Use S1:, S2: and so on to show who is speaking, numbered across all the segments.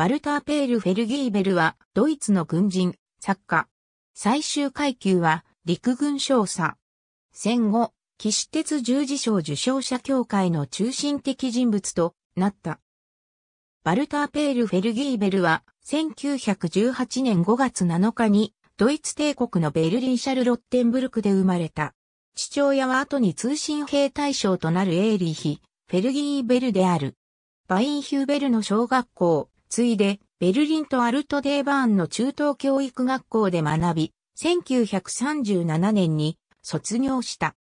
S1: バルター・ペール・フェルギーベルは、ドイツの軍人、作家。最終階級は、陸軍少佐。戦後、騎士鉄十字章受賞者協会の中心的人物となった。バルター・ペール・フェルギーベルは、1918年5月7日に、ドイツ帝国のベルリン・シャルロッテンブルクで生まれた。父親は後に通信兵対象となるエーリーヒ、フェルギーベルである。バインヒューベルの小学校、次いで、ベルリンとアルトデーバーンの中等教育学校で学び、1937年に卒業した。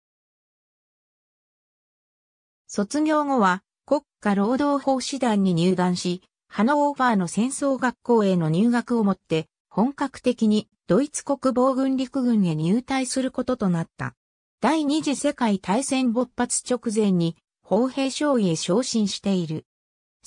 S1: 卒業後は国家労働法師団に入団し、ハノーファーの戦争学校への入学をもって本格的にドイツ国防軍陸軍へ入隊することとなった。第二次世界大戦勃発直前に砲兵将尉へ昇進している。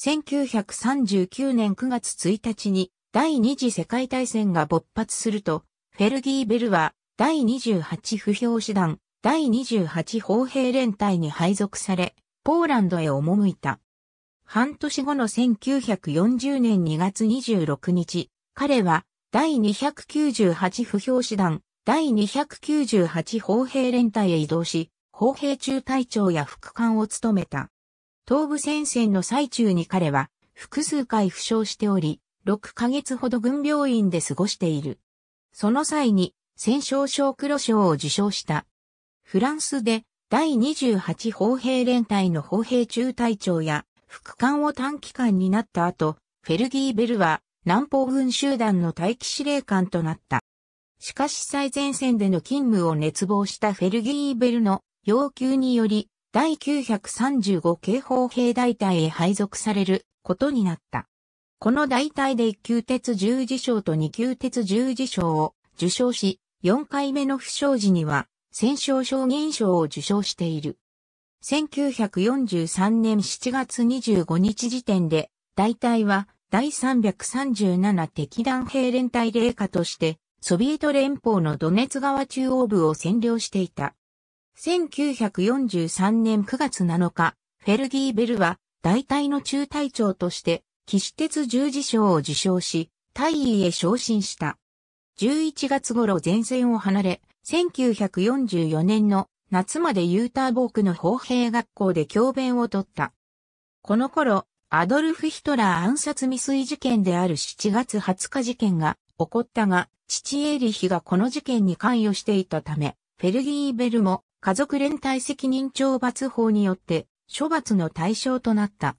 S1: 1939年9月1日に第二次世界大戦が勃発すると、フェルギー・ベルは第28不評師団、第28砲兵連隊に配属され、ポーランドへ赴いた。半年後の1940年2月26日、彼は第298不評師団、第298砲兵連隊へ移動し、砲兵中隊長や副官を務めた。東部戦線の最中に彼は複数回負傷しており、6ヶ月ほど軍病院で過ごしている。その際に戦勝賞黒賞を受賞した。フランスで第28砲兵連隊の砲兵中隊長や副官を短期間になった後、フェルギー・ベルは南方軍集団の待機司令官となった。しかし最前線での勤務を熱望したフェルギー・ベルの要求により第935警報兵大隊へ配属されることになった。この大隊で1級鉄十字章と2級鉄十字章を受章し、4回目の負傷時には戦勝証言章を受賞している。1943年7月25日時点で、大隊は第337敵団兵連隊霊下として、ソビエト連邦のドネツ川中央部を占領していた。1943年9月7日、フェルギー・ベルは、大隊の中隊長として、騎士鉄十字章を受章し、大尉へ昇進した。11月頃前線を離れ、1944年の夏までユーターボークの砲兵学校で教鞭をとった。この頃、アドルフ・ヒトラー暗殺未遂事件である7月20日事件が起こったが、父エーリヒがこの事件に関与していたため、フェルギー・ベルも家族連帯責任懲罰法によって処罰の対象となった。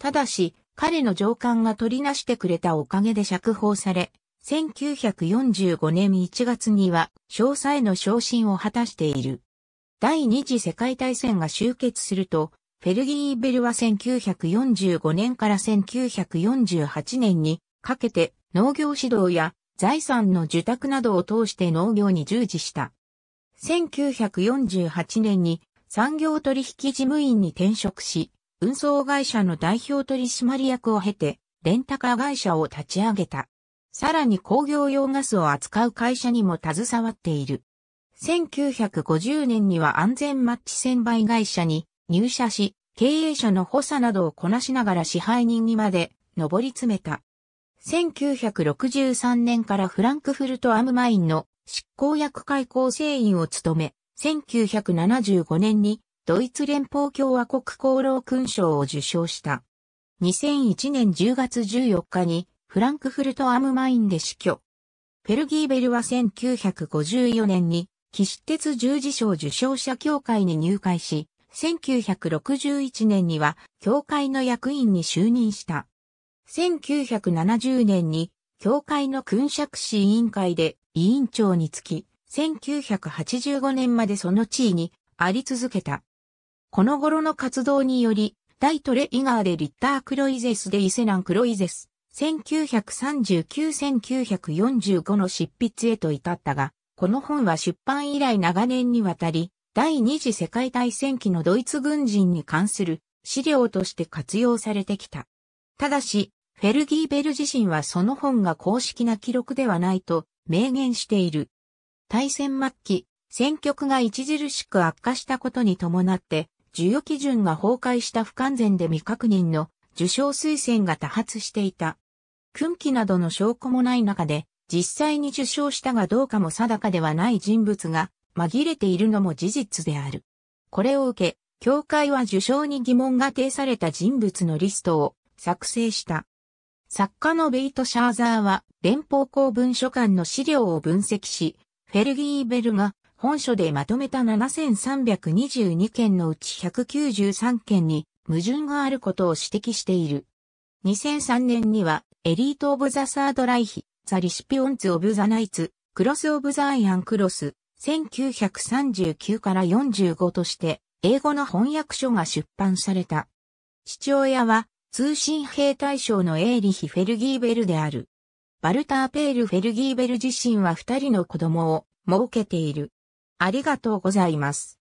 S1: ただし、彼の上官が取りなしてくれたおかげで釈放され、1945年1月には詳細の昇進を果たしている。第二次世界大戦が終結すると、フェルギー・ベルは1945年から1948年にかけて農業指導や財産の受託などを通して農業に従事した。1948年に産業取引事務員に転職し、運送会社の代表取締役を経て、レンタカー会社を立ち上げた。さらに工業用ガスを扱う会社にも携わっている。1950年には安全マッチ専売会社に入社し、経営者の補佐などをこなしながら支配人にまで上り詰めた。1963年からフランクフルトアムマインの執行役会構成員を務め、1975年にドイツ連邦共和国功労勲章を受章した。2001年10月14日にフランクフルトアムマインで死去。フェルギーベルは1954年に士鉄十字章受章者協会に入会し、1961年には協会の役員に就任した。1970年に協会の勲爵士委員会で委員長につき、1985年までその地位にあり続けた。この頃の活動により、大トレイガーでリッタークロイゼスでセナン・クロイゼス、1939-1945の執筆へと至ったが、この本は出版以来長年にわたり、第二次世界大戦期のドイツ軍人に関する資料として活用されてきた。ただし、フェルギーベル自身はその本が公式な記録ではないと明言している。大戦末期、戦局が著しく悪化したことに伴って、授与基準が崩壊した不完全で未確認の受賞推薦が多発していた。訓記などの証拠もない中で、実際に受賞したがどうかも定かではない人物が紛れているのも事実である。これを受け、協会は受賞に疑問が呈された人物のリストを作成した。作家のベイト・シャーザーは連邦公文書館の資料を分析し、フェルギー・ベルが本書でまとめた7322件のうち193件に矛盾があることを指摘している。2003年にはエリート・オブ・ザ・サード・ライヒ、ザ・リシピオンツ・オブ・ザ・ナイツ、クロス・オブ・ザ・アイアン・クロス、1939から45として英語の翻訳書が出版された。父親は通信兵隊将のエーリヒ・フェルギーベルである。バルター・ペール・フェルギーベル自身は二人の子供を設けている。ありがとうございます。